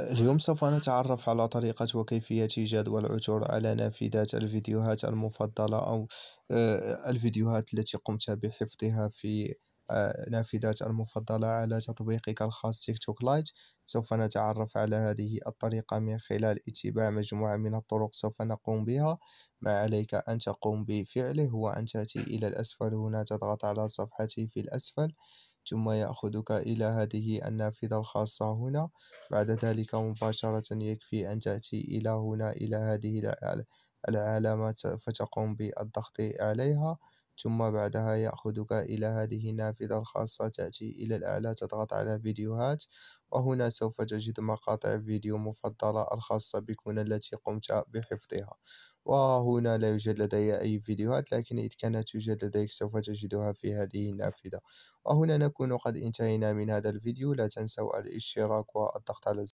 اليوم سوف نتعرف على طريقة وكيفية إيجاد والعثور على نافذات الفيديوهات المفضلة أو آه، الفيديوهات التي قمت بحفظها في آه، نافذات المفضلة على تطبيقك الخاص تيك توك لايت سوف نتعرف على هذه الطريقة من خلال اتباع مجموعة من الطرق سوف نقوم بها ما عليك أن تقوم بفعله هو أن تأتي إلى الأسفل هنا تضغط على صفحتي في الأسفل ثم يأخذك إلى هذه النافذة الخاصة هنا بعد ذلك مباشرة يكفي أن تأتي إلى هنا إلى هذه العلامة فتقوم بالضغط عليها ثم بعدها يأخذك إلى هذه النافذة الخاصة تأتي إلى الأعلى تضغط على فيديوهات وهنا سوف تجد مقاطع فيديو مفضلة الخاصة بكم التي قمت بحفظها وهنا لا يوجد لدي أي فيديوهات لكن إذ كانت توجد لديك سوف تجدها في هذه النافذة وهنا نكون قد انتهينا من هذا الفيديو لا تنسوا الاشتراك والضغط على